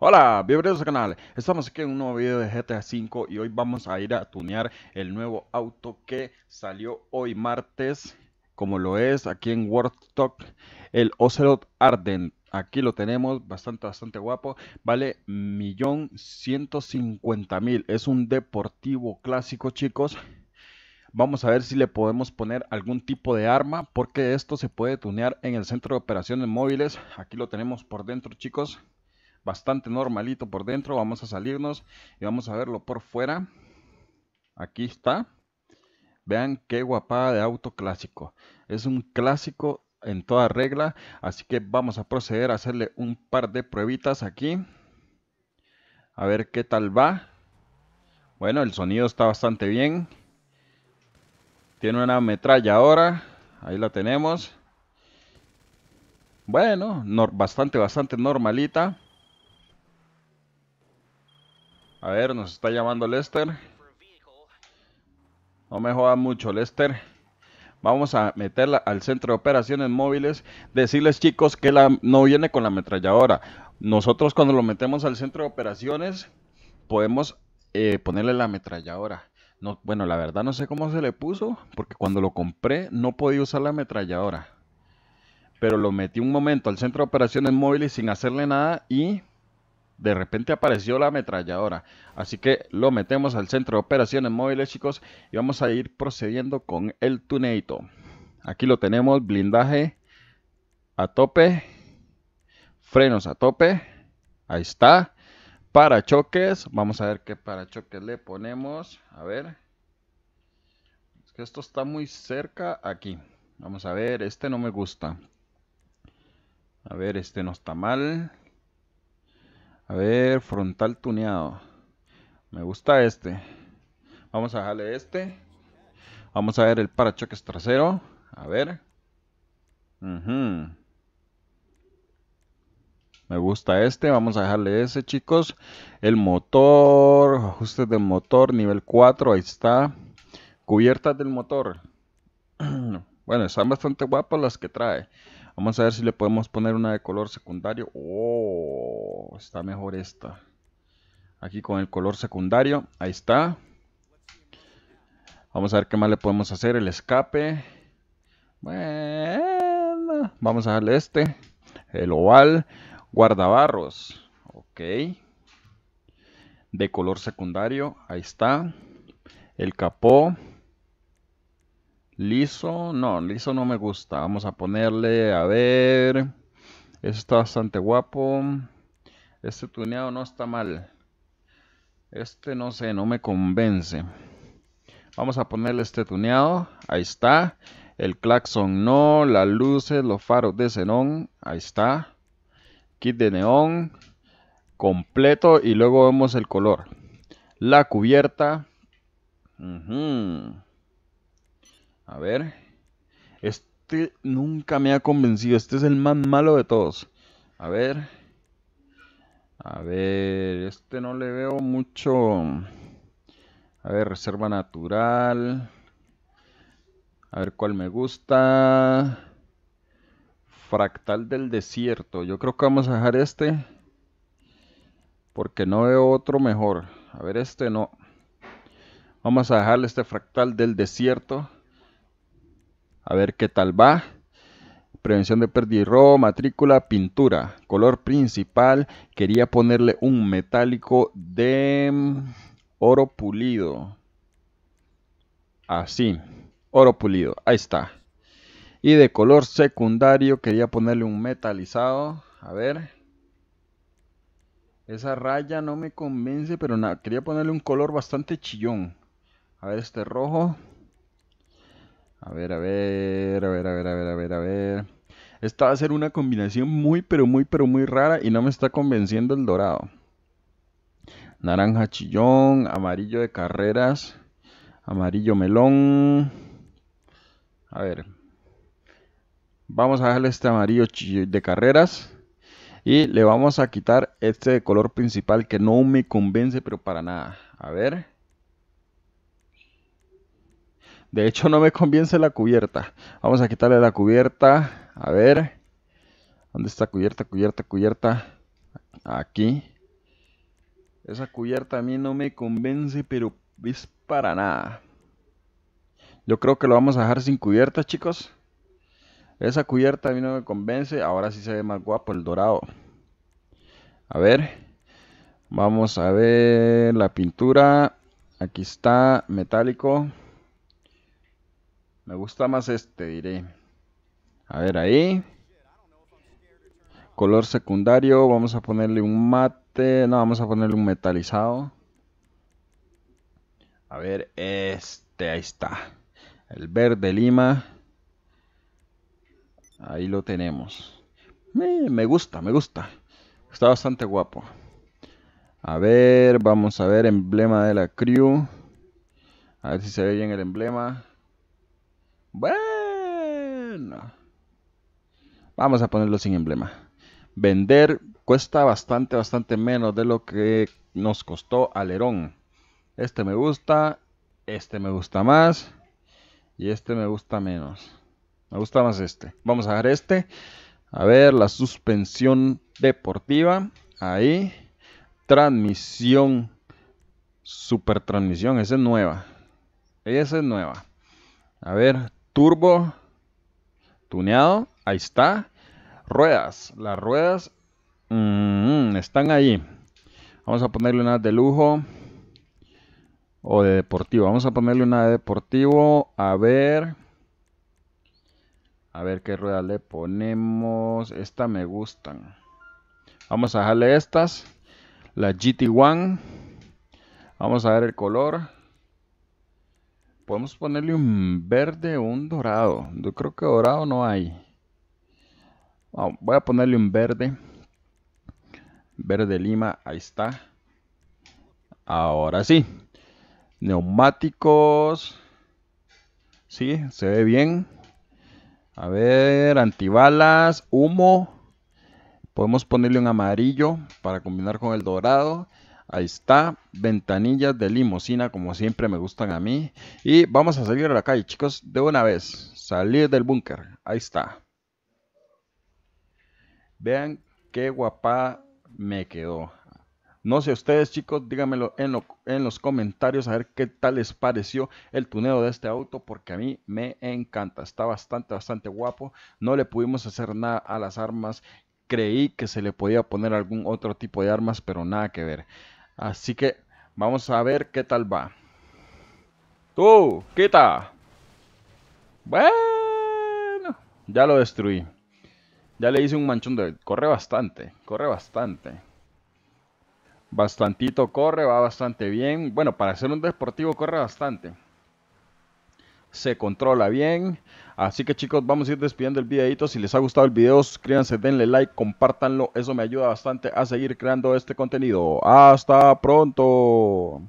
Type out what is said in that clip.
Hola, bienvenidos al canal. Estamos aquí en un nuevo video de GTA V y hoy vamos a ir a tunear el nuevo auto que salió hoy martes, como lo es aquí en World el Ocelot Arden. Aquí lo tenemos, bastante, bastante guapo. Vale millón Es un deportivo clásico, chicos. Vamos a ver si le podemos poner algún tipo de arma, porque esto se puede tunear en el centro de operaciones móviles. Aquí lo tenemos por dentro, chicos bastante normalito por dentro. Vamos a salirnos y vamos a verlo por fuera. Aquí está. Vean qué guapada de auto clásico. Es un clásico en toda regla. Así que vamos a proceder a hacerle un par de pruebitas aquí. A ver qué tal va. Bueno, el sonido está bastante bien. Tiene una metralla ahora, Ahí la tenemos. Bueno, no, bastante, bastante normalita. A ver, nos está llamando Lester. No me joda mucho, Lester. Vamos a meterla al centro de operaciones móviles. Decirles, chicos, que la, no viene con la ametralladora. Nosotros cuando lo metemos al centro de operaciones, podemos eh, ponerle la ametralladora. No, bueno, la verdad no sé cómo se le puso, porque cuando lo compré no podía usar la ametralladora. Pero lo metí un momento al centro de operaciones móviles sin hacerle nada y de repente apareció la ametralladora. Así que lo metemos al centro de operaciones móviles, chicos. Y vamos a ir procediendo con el tuneito. Aquí lo tenemos, blindaje a tope. Frenos a tope. Ahí está. Parachoques. Vamos a ver qué parachoques le ponemos. A ver. Es que esto está muy cerca aquí. Vamos a ver, este no me gusta. A ver, este no está mal. A ver, frontal tuneado. Me gusta este. Vamos a dejarle este. Vamos a ver el parachoques trasero. A ver. Me gusta este. Vamos a dejarle ese, chicos. El motor. Ajustes del motor. Nivel 4. Ahí está. Cubiertas del motor. Bueno, están bastante guapas las que trae. Vamos a ver si le podemos poner una de color secundario. Oh, está mejor esta. Aquí con el color secundario. Ahí está. Vamos a ver qué más le podemos hacer. El escape. Bueno, vamos a darle este. El oval. Guardabarros. Ok. De color secundario. Ahí está. El capó. Liso, no, liso no me gusta. Vamos a ponerle, a ver. Este está bastante guapo. Este tuneado no está mal. Este no sé, no me convence. Vamos a ponerle este tuneado. Ahí está. El claxon no, las luces, los faros de xenón. Ahí está. Kit de neón. Completo y luego vemos el color. La cubierta. A ver. Este nunca me ha convencido. Este es el más malo de todos. A ver. A ver. Este no le veo mucho. A ver, reserva natural. A ver cuál me gusta. Fractal del desierto. Yo creo que vamos a dejar este. Porque no veo otro mejor. A ver, este no. Vamos a dejarle este fractal del desierto a ver qué tal va. Prevención de pérdida y robo, matrícula, pintura. Color principal, quería ponerle un metálico de mm, oro pulido. Así, oro pulido, ahí está. Y de color secundario quería ponerle un metalizado. A ver. Esa raya no me convence, pero nada, quería ponerle un color bastante chillón. A ver, este rojo. A ver, a ver, a ver, a ver, a ver, a ver, a ver. Esta va a ser una combinación muy, pero muy, pero muy rara y no me está convenciendo el dorado. Naranja chillón, amarillo de carreras, amarillo melón. A ver. Vamos a darle este amarillo de carreras. Y le vamos a quitar este de color principal que no me convence, pero para nada. A ver. De hecho, no me convence la cubierta. Vamos a quitarle la cubierta. A ver. ¿Dónde está cubierta, cubierta, cubierta? Aquí. Esa cubierta a mí no me convence, pero es para nada. Yo creo que lo vamos a dejar sin cubierta, chicos. Esa cubierta a mí no me convence. Ahora sí se ve más guapo el dorado. A ver. Vamos a ver la pintura. Aquí está, metálico. Me gusta más este, diré. A ver, ahí. Color secundario, vamos a ponerle un mate. No, vamos a ponerle un metalizado. A ver, este, ahí está. El verde lima. Ahí lo tenemos. Eh, me, gusta, me gusta. Está bastante guapo. A ver, vamos a ver, emblema de la crew. A ver si se ve bien el emblema. Bueno. Vamos a ponerlo sin emblema. Vender cuesta bastante, bastante menos de lo que nos costó Alerón. Este me gusta, este me gusta más y este me gusta menos. Me gusta más este. Vamos a dejar este. A ver, la suspensión deportiva. Ahí. Transmisión. Super transmisión. Esa es nueva. Esa es nueva. A ver, turbo tuneado, ahí está. Ruedas, las ruedas mm, están ahí. Vamos a ponerle una de lujo o de deportivo. Vamos a ponerle una de deportivo. A ver. A ver qué ruedas le ponemos. Esta me gustan. Vamos a dejarle estas. La GT1. Vamos a ver el color. Podemos ponerle un verde o un dorado. Yo creo que dorado no hay. Ah, voy a ponerle un verde. Verde lima, ahí está. Ahora sí. Neumáticos. Sí, se ve bien. A ver, antibalas, humo. Podemos ponerle un amarillo para combinar con el dorado. Ahí está, ventanillas de limosina como siempre me gustan a mí. Y vamos a salir a la calle, chicos, de una vez. Salir del búnker, ahí está. Vean qué guapa me quedó. No sé ustedes chicos, díganmelo en, en los comentarios a ver qué tal les pareció el tuneo de este auto porque a mí me encanta. Está bastante, bastante guapo. No le pudimos hacer nada a las armas. Creí que se le podía poner algún otro tipo de armas, pero nada que ver. Así que vamos a ver qué tal va. ¡Tú! ¡Quita! Bueno, ya lo destruí. Ya le hice un manchón de... Corre bastante, corre bastante. Bastantito corre, va bastante bien. Bueno, para ser un deportivo corre bastante se controla bien. Así que chicos, vamos a ir despidiendo el videito. Si les ha gustado el video, suscríbanse, denle like, compártanlo. Eso me ayuda bastante a seguir creando este contenido. Hasta pronto.